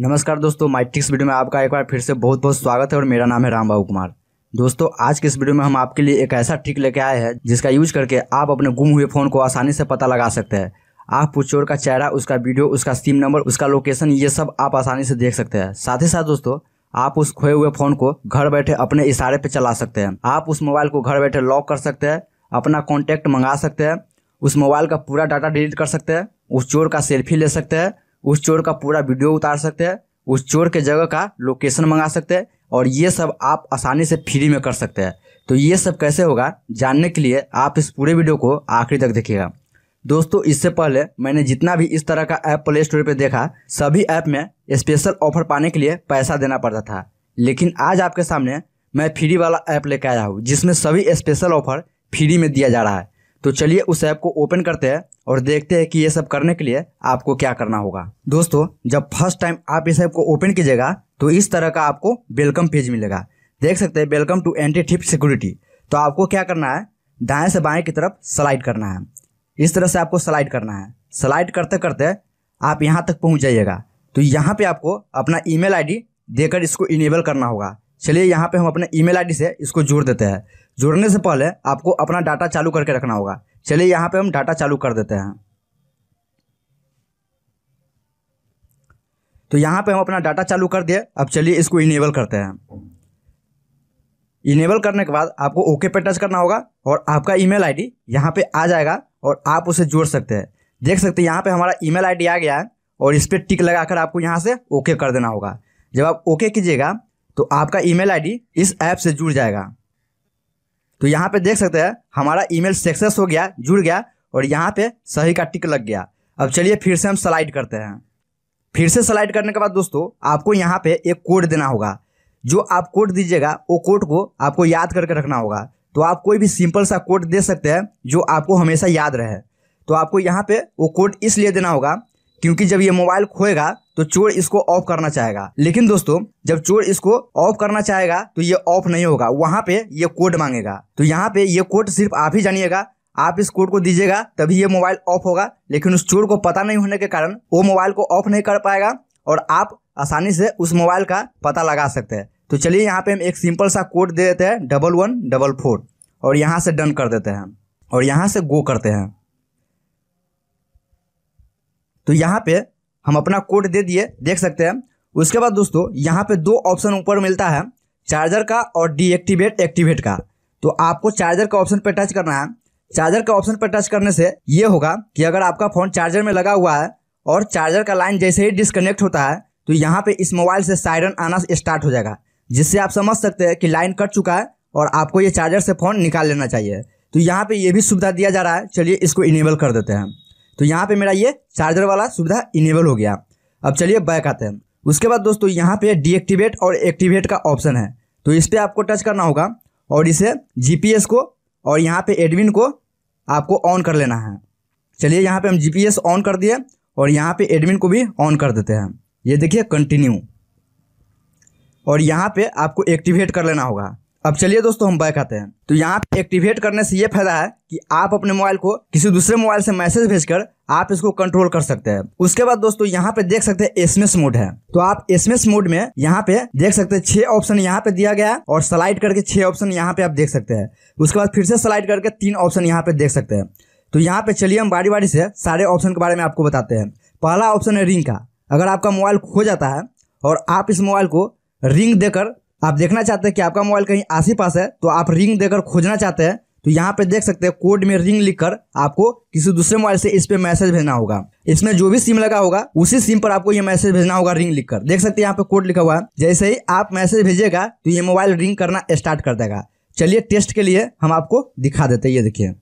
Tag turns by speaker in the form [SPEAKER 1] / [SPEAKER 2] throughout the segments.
[SPEAKER 1] नमस्कार दोस्तों माइट्रिक्स वीडियो में आपका एक बार फिर से बहुत बहुत स्वागत है और मेरा नाम है राम बाबू कुमार दोस्तों आज के इस वीडियो में हम आपके लिए एक ऐसा ट्रिक लेके आए हैं जिसका यूज करके आप अपने गुम हुए फ़ोन को आसानी से पता लगा सकते हैं आप पुचोर का चेहरा उसका वीडियो उसका सिम नंबर उसका लोकेशन ये सब आप आसानी से देख सकते हैं साथ ही साथ दोस्तों आप उस खोए हुए फ़ोन को घर बैठे अपने इशारे पर चला सकते हैं आप उस मोबाइल को घर बैठे लॉक कर सकते हैं अपना कॉन्टैक्ट मंगा सकते हैं उस मोबाइल का पूरा डाटा डिलीट कर सकते हैं उस चोर का सेल्फी ले सकते हैं उस चोर का पूरा वीडियो उतार सकते हैं उस चोर के जगह का लोकेशन मंगा सकते हैं और ये सब आप आसानी से फ्री में कर सकते हैं तो ये सब कैसे होगा जानने के लिए आप इस पूरे वीडियो को आखिरी तक देखिएगा दोस्तों इससे पहले मैंने जितना भी इस तरह का ऐप प्ले स्टोर पर देखा सभी ऐप में स्पेशल ऑफर पाने के लिए पैसा देना पड़ता था लेकिन आज आपके सामने मैं फ्री वाला ऐप लेके आया हूँ जिसमें सभी स्पेशल ऑफर फ्री में दिया जा रहा है तो चलिए उस ऐप को ओपन करते हैं और देखते हैं कि ये सब करने के लिए आपको क्या करना होगा दोस्तों जब फर्स्ट टाइम आप इस ऐप को ओपन कीजिएगा तो इस तरह का आपको वेलकम पेज मिलेगा देख सकते हैं welcome to anti tip security तो आपको क्या करना है दाएं से बाएं की तरफ स्लाइड करना है इस तरह से आपको स्लाइड करना है स्लाइड करते करते आप यहाँ तक पहुँच जाइएगा तो यहाँ पे आपको अपना ई मेल देकर इसको इनेबल करना होगा चलिए यहाँ पे हम अपने ई मेल से इसको जोड़ देते हैं जुड़ने से पहले आपको अपना डाटा चालू करके रखना होगा चलिए यहाँ पे हम डाटा चालू कर देते हैं तो यहाँ पे हम अपना डाटा चालू कर दिए अब चलिए इसको इनेबल करते हैं इनेबल करने के बाद आपको ओके पे टच करना होगा और आपका ईमेल आईडी यहाँ पे आ जाएगा और आप उसे जोड़ सकते हैं देख सकते हैं यहाँ पे हमारा ईमेल आईडी आ गया है और इस पर टिक लगाकर आपको यहाँ से ओके कर देना होगा जब आप ओके कीजिएगा तो आपका ईमेल आईडी इस ऐप से जुड़ जाएगा तो यहाँ पे देख सकते हैं हमारा ईमेल सक्सेस हो गया जुड़ गया और यहाँ पे सही का टिक लग गया अब चलिए फिर से हम स्लाइड करते हैं फिर से स्लाइड करने के बाद दोस्तों आपको यहाँ पे एक कोड देना होगा जो आप कोड दीजिएगा वो कोड को आपको याद करके रखना होगा तो आप कोई भी सिंपल सा कोड दे सकते हैं जो आपको हमेशा याद रहे तो आपको यहाँ पे वो कोड इसलिए देना होगा क्योंकि जब ये मोबाइल खोएगा तो चोर इसको ऑफ करना चाहेगा लेकिन दोस्तों जब चोर इसको ऑफ करना चाहेगा तो ये ऑफ नहीं होगा वहाँ पे ये कोड मांगेगा तो यहाँ पे ये कोड सिर्फ आप ही जानिएगा आप इस कोड को दीजिएगा तभी ये मोबाइल ऑफ होगा लेकिन उस चोर को पता नहीं होने के कारण वो मोबाइल को ऑफ नहीं कर पाएगा और आप आसानी से उस मोबाइल का पता लगा सकते हैं तो चलिए यहाँ पे हम एक सिंपल सा कोड दे देते हैं डबल वन डबल फोर और यहाँ से डन कर देते हैं और यहाँ से गो करते हैं तो यहाँ पे हम अपना कोड दे दिए देख सकते हैं उसके बाद दोस्तों यहाँ पे दो ऑप्शन ऊपर मिलता है चार्जर का और डीएक्टिवेट एक्टिवेट का तो आपको चार्जर का ऑप्शन पर टच करना है चार्जर का ऑप्शन पर टच करने से ये होगा कि अगर आपका फ़ोन चार्जर में लगा हुआ है और चार्जर का लाइन जैसे ही डिसकनेक्ट होता है तो यहाँ पे इस मोबाइल से साइडन आना स्टार्ट हो जाएगा जिससे आप समझ सकते हैं कि लाइन कट चुका है और आपको ये चार्जर से फ़ोन निकाल लेना चाहिए तो यहाँ पे ये भी सुविधा दिया जा रहा है चलिए इसको इनेबल कर देते हैं तो यहाँ पे मेरा ये चार्जर वाला सुविधा इनेबल हो गया अब चलिए बैक आते हैं उसके बाद दोस्तों यहाँ पे डीएक्टिवेट और एक्टिवेट का ऑप्शन है तो इस पर आपको टच करना होगा और इसे जी को और यहाँ पे एडमिन को आपको ऑन कर लेना है चलिए यहाँ पे हम जी ऑन कर दिए और यहाँ पे एडमिन को भी ऑन कर देते हैं ये देखिए कंटिन्यू और यहाँ पे आपको एक्टिवेट कर लेना होगा अब चलिए दोस्तों हम बैक आते हैं तो यहाँ एक्टिवेट करने से ये फायदा है कि आप अपने मोबाइल को किसी दूसरे मोबाइल से मैसेज भेजकर आप इसको कंट्रोल कर सकते हैं उसके बाद दोस्तों यहाँ पे देख सकते हैं एस मोड है तो आप एस मोड में यहाँ पे देख सकते हैं छह ऑप्शन यहाँ पे दिया गया है और स्लाइड करके छह ऑप्शन यहाँ पे आप देख सकते हैं उसके बाद फिर से स्लाइड करके तीन ऑप्शन यहाँ पे देख सकते हैं तो यहाँ पे चलिए हम बारी बारी से सारे ऑप्शन के बारे में आपको बताते हैं पहला ऑप्शन है रिंग का अगर आपका मोबाइल खो जाता है और आप इस मोबाइल को रिंग देकर आप देखना चाहते हैं कि आपका मोबाइल कहीं आस पास है तो आप रिंग देकर खोजना चाहते हैं तो यहाँ पे देख सकते हैं कोड में रिंग लिखकर आपको किसी दूसरे मोबाइल से इस पे मैसेज भेजना होगा इसमें जो भी सिम लगा होगा उसी सिम पर आपको ये मैसेज भेजना होगा रिंग लिखकर देख सकते हैं यहाँ पे कोड लिखा हुआ है जैसे ही आप मैसेज भेजेगा तो ये मोबाइल रिंग करना स्टार्ट कर देगा चलिए टेस्ट के लिए हम आपको दिखा देते ये देखिए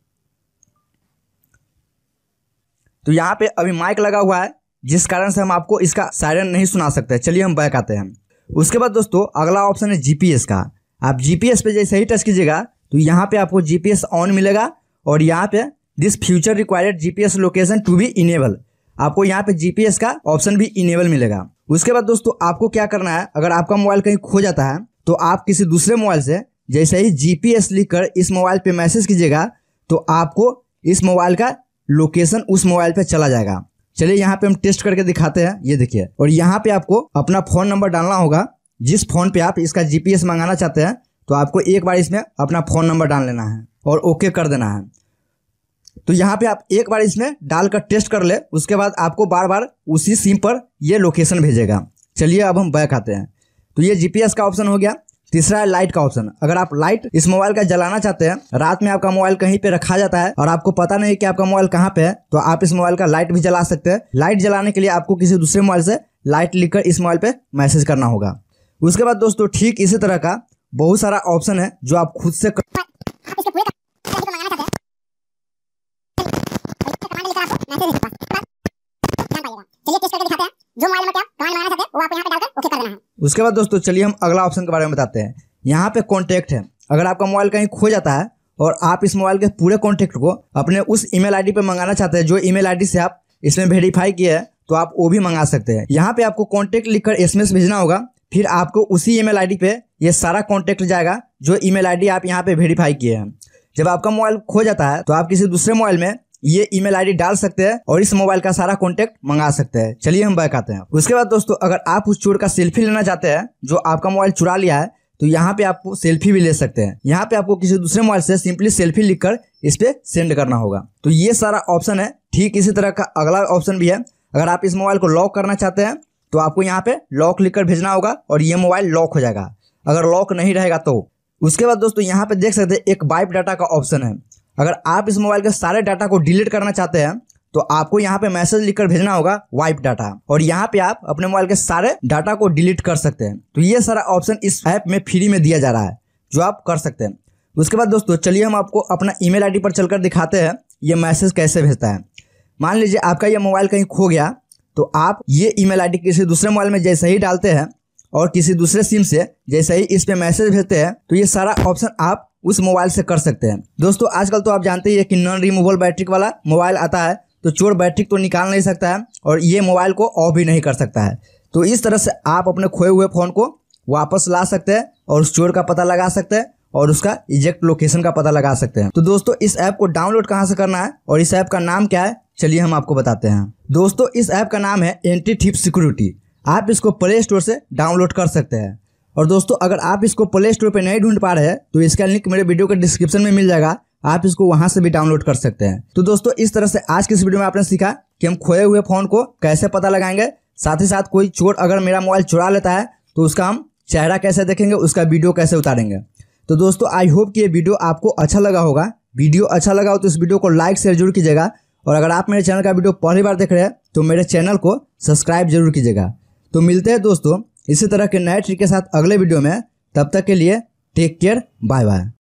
[SPEAKER 1] तो यहाँ पे अभी माइक लगा हुआ है जिस कारण से हम आपको इसका साइरन नहीं सुना सकते चलिए हम बैक आते हैं उसके बाद दोस्तों अगला ऑप्शन है जीपीएस का आप जीपीएस पे जैसे ही टच कीजिएगा तो यहाँ पे आपको जीपीएस ऑन मिलेगा और यहाँ पे this feature required GPS location to be enable आपको यहाँ पे जीपीएस का ऑप्शन भी इनेबल मिलेगा उसके बाद दोस्तों आपको क्या करना है अगर आपका मोबाइल कहीं खो जाता है तो आप किसी दूसरे मोबाइल से जैसे ही जीपीएस लिखकर इस मोबाइल पे मैसेज कीजिएगा तो आपको इस मोबाइल का लोकेशन उस मोबाइल पे चला जाएगा चलिए यहाँ पे हम टेस्ट करके दिखाते हैं ये देखिए और यहाँ पे आपको अपना फोन नंबर डालना होगा जिस फोन पे आप इसका जीपीएस मंगाना चाहते हैं तो आपको एक बार इसमें अपना फोन नंबर डाल लेना है और ओके कर देना है तो यहाँ पे आप एक बार इसमें डालकर टेस्ट कर ले उसके बाद आपको बार बार उसी सिम पर ये लोकेशन भेजेगा चलिए अब हम बैक आते हैं तो ये जीपीएस का ऑप्शन हो गया तीसरा है लाइट का ऑप्शन अगर आप लाइट इस मोबाइल का जलाना चाहते हैं रात में आपका मोबाइल कहीं पे रखा जाता है और आपको पता नहीं कि आपका मोबाइल कहाँ पे है तो आप इस मोबाइल का लाइट भी जला सकते हैं लाइट जलाने के लिए आपको किसी दूसरे मोबाइल से लाइट लिखकर इस मोबाइल पे मैसेज करना होगा उसके बाद दोस्तों ठीक इसी तरह का बहुत सारा ऑप्शन है जो आप खुद से कर... जो मोबाइल नंबर क्या वो आपको पे डालकर ओके कर देना है उसके बाद दोस्तों चलिए हम अगला ऑप्शन के बारे में बताते हैं यहाँ पे कॉन्टेक्ट है अगर आपका मोबाइल कहीं खो जाता है और आप इस मोबाइल के पूरे कॉन्टेक्ट को अपने उस ईमेल आईडी पे मंगाना चाहते हैं जो ईमेल आईडी से आप इसमें वेरीफाई किया है तो आप वो भी मंगा सकते हैं यहाँ पे आपको कॉन्टैक्ट लिखकर एसएमएस भेजना होगा फिर आपको उसी ईमेल आईडी पे ये सारा कॉन्टेक्ट जाएगा जो ईमेल आईडी आप यहाँ पे वेरीफाई किए हैं जब आपका मोबाइल खो जाता है तो आप किसी दूसरे मोबाइल में ये ईमेल आईडी डाल सकते हैं और इस मोबाइल का सारा कॉन्टेक्ट मंगा सकते हैं चलिए हम बैक आते हैं उसके बाद दोस्तों अगर आप उस चोर का सेल्फी लेना चाहते हैं जो आपका मोबाइल चुरा लिया है तो यहाँ पे आपको सेल्फी भी ले सकते हैं यहाँ पे आपको किसी दूसरे मोबाइल से सिंपली सेल्फी लिख कर इस पे सेंड करना होगा तो ये सारा ऑप्शन है ठीक इसी तरह का अगला ऑप्शन भी है अगर आप इस मोबाइल को लॉक करना चाहते हैं तो आपको यहाँ पे लॉक लिख भेजना होगा और ये मोबाइल लॉक हो जाएगा अगर लॉक नहीं रहेगा तो उसके बाद दोस्तों यहाँ पे देख सकते हैं एक बाइप डाटा का ऑप्शन है अगर आप इस मोबाइल के सारे डाटा को डिलीट करना चाहते हैं तो आपको यहाँ पे मैसेज लिखकर भेजना होगा वाइप डाटा और यहाँ पे आप अपने मोबाइल के सारे डाटा को डिलीट कर सकते हैं तो ये सारा ऑप्शन इस ऐप में फ्री में दिया जा रहा है जो आप कर सकते हैं उसके बाद दोस्तों चलिए हम आपको अपना ईमेल आईडी पर चलकर दिखाते हैं ये मैसेज कैसे भेजता है मान लीजिए आपका यह मोबाइल कहीं खो गया तो आप ये ई मेल किसी दूसरे मोबाइल में जैसे ही डालते हैं और किसी दूसरे सिम से जैसे ही इस पर मैसेज भेजते हैं तो ये सारा ऑप्शन आप उस मोबाइल से कर सकते हैं दोस्तों आजकल तो आप जानते ही है कि नॉन रिमूवल बैटरी वाला मोबाइल आता है तो चोर बैटरी तो निकाल नहीं सकता है और ये मोबाइल को ऑफ भी नहीं कर सकता है तो इस तरह से आप अपने खोए हुए फ़ोन को वापस ला सकते हैं और उस चोर का पता लगा सकते हैं और उसका इजेक्ट लोकेशन का पता लगा सकते हैं तो दोस्तों इस ऐप को डाउनलोड कहाँ से करना है और इस ऐप का नाम क्या है चलिए हम आपको बताते हैं दोस्तों इस ऐप का नाम है एंटी थिप सिक्योरिटी आप इसको प्ले स्टोर से डाउनलोड कर सकते हैं और दोस्तों अगर आप इसको प्ले स्टोर पर नहीं ढूंढ पा रहे हैं तो इसका लिंक मेरे वीडियो के डिस्क्रिप्शन में मिल जाएगा आप इसको वहां से भी डाउनलोड कर सकते हैं तो दोस्तों इस तरह से आज की इस वीडियो में आपने सीखा कि हम खोए हुए फोन को कैसे पता लगाएंगे साथ ही साथ कोई चोर अगर मेरा मोबाइल चुरा लेता है तो उसका हम चेहरा कैसे देखेंगे उसका वीडियो कैसे उतारेंगे तो दोस्तों आई होप कि ये वीडियो आपको अच्छा लगा होगा वीडियो अच्छा लगा हो तो इस वीडियो को लाइक शेयर जरूर कीजिएगा और अगर आप मेरे चैनल का वीडियो पहली बार देख रहे हैं तो मेरे चैनल को सब्सक्राइब जरूर कीजिएगा तो मिलते हैं दोस्तों इसी तरह के नए ट्रिक के साथ अगले वीडियो में तब तक के लिए टेक केयर बाय बाय